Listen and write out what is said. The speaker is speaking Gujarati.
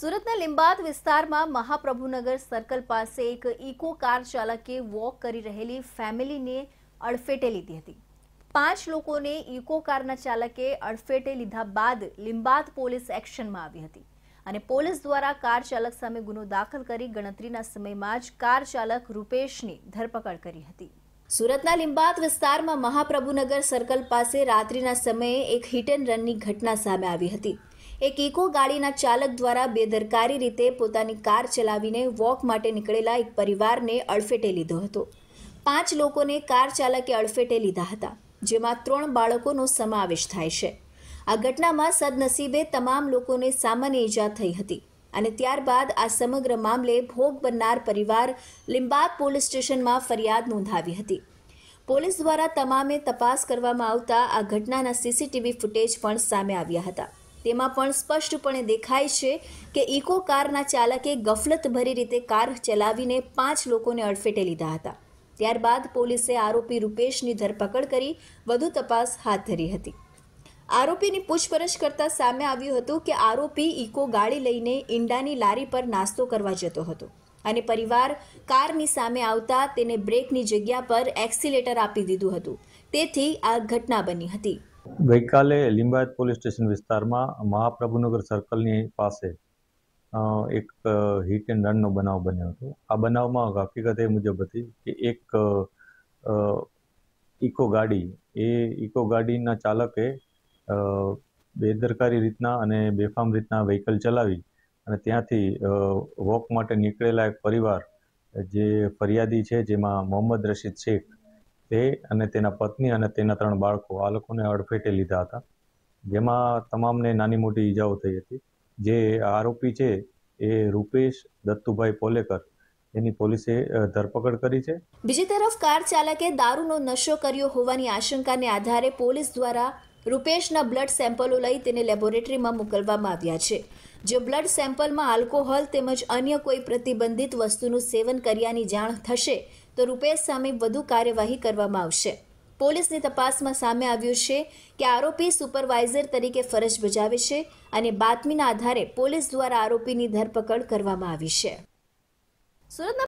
સુરતના લિંબાત વિસ્તારમાં મહાપ્રભુનગર સર્કલ પાસે એક ઇકો કાર ચાલકે વોક કરી રહેલી ફેમિલીને અડફેટે લીધી હતી પાંચ લોકોને ઇકો કારના ચાલકે અડફેટે લીધા બાદ લિંબાત પોલીસ એક્શનમાં આવી હતી અને પોલીસ દ્વારા કાર ચાલક સામે ગુનો દાખલ કરી ગણતરીના સમયમાં જ કાર ચાલક રૂપેશની ધરપકડ કરી હતી સુરતના લિંબાત વિસ્તારમાં મહાપ્રભુનગર સર્કલ પાસે રાત્રિના સમયે એક હિટ એન્ડ રનની ઘટના સામે આવી હતી એક ઇકો ગાડીના ચાલક દ્વારા બેદરકારી રીતે પોતાની કાર ચલાવીને વોક માટે નીકળેલા એક પરિવારને અડફેટે લીધો હતો પાંચ લોકોને કાર ચાલકે અડફેટે લીધા હતા જેમાં ત્રણ બાળકોનો સમાવેશ થાય છે આ ઘટનામાં સદનસીબે તમામ લોકોને સામાન્ય ઈજા થઈ હતી અને ત્યારબાદ આ સમગ્ર મામલે ભોગ બનનાર પરિવાર લિંબાગ પોલીસ સ્ટેશનમાં ફરિયાદ નોંધાવી હતી પોલીસ દ્વારા તમામે તપાસ કરવામાં આવતા આ ઘટનાના સીસીટીવી ફૂટેજ પણ સામે આવ્યા હતા તેમાં પણ સ્પષ્ટપણે દેખાય છે કે ઇકો કારના ચાલકે ગફલતભરી રીતે કાર ચલાવીને પાંચ લોકોને અડફેટે લીધા હતા ત્યારબાદ પોલીસે આરોપી રૂપેશની ધરપકડ કરી વધુ તપાસ હાથ ધરી હતી આરોપીની પૂછપરછ કરતા સામે આવ્યું હતું કે આરોપી ઇકો ગાડી લઈને ઈંડાની લારી પર નાસ્તો કરવા જતો હતો અને પરિવાર કારની સામે આવતા તેને બ્રેકની જગ્યા પર એક્સિલેટર આપી દીધું હતું તેથી આ ઘટના બની હતી ગઈકાલે લિંબાયત પોલીસ સ્ટેશન વિસ્તારમાં મહાપ્રભુનગર સર્કલની પાસે એક હિટ એન્ડ રનનો બનાવ બન્યો હતો આ બનાવમાં હકીકત એ મુજબ હતી કે એક ઇકો ગાડી એ ઇકો ગાડીના ચાલકે બેદરકારી રીતના અને બેફામ રીતના વ્હીકલ ચલાવી અને ત્યાંથી વોક માટે નીકળેલા એક પરિવાર જે ફરિયાદી છે જેમાં મોહમ્મદ રશીદ શેખ તે અને તેના પત્ની અને તેના ત્રણ બાળકો આ લોકોને અડફેટે લીધા હતા જેમાં તમામને નાની મોટી ઈજાઓ થઈ હતી જે આરોપી છે એ રૂપેશ દત્તુભાઈ પોલેકર એની પોલીસે ધરપકડ કરી છે બીજી તરફ કાર ચાલકે દારૂનો નશો કર્યો હોવાની આશંકાને આધારે પોલીસ દ્વારા રૂપેશના બ્લડ સેમ્પલો લઈ તેને લેબોરેટરીમાં મોકલવામાં આવ્યા છે જે બ્લડ સેમ્પલમાં આલ્કોહોલ તેમજ અન્ય કોઈ પ્રતિબંધિત વસ્તુનું સેવન કર્યાની જાણ થશે તો રૂપેશ સામે વધુ કાર્યવાહી કરવામાં આવશે પોલીસની તપાસમાં સામે આવ્યું છે કે આરોપી સુપરવાઇઝર તરીકે ફરજ બજાવે છે અને બાતમીના આધારે પોલીસ દ્વારા આરોપીની ધરપકડ કરવામાં આવી છે સુરતના